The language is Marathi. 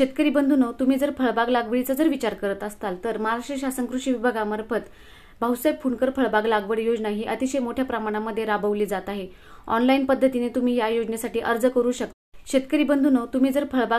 शेतकरी बंधूंनो तुम्ही जर फळबाग लागवडीचा जर विचार करत असाल तर महाराष्ट्र शासन कृषी विभागामार्फत भाऊसाहेब फुंडकर फळबाग लागवड योजना ही अतिशय मोठ्या प्रमाणामध्ये राबवली जात आहे ऑनलाईन पद्धतीने तुम्ही या योजनेसाठी अर्ज करू शकता शेतकरी बंधूंनो तुम्ही जर फळबाग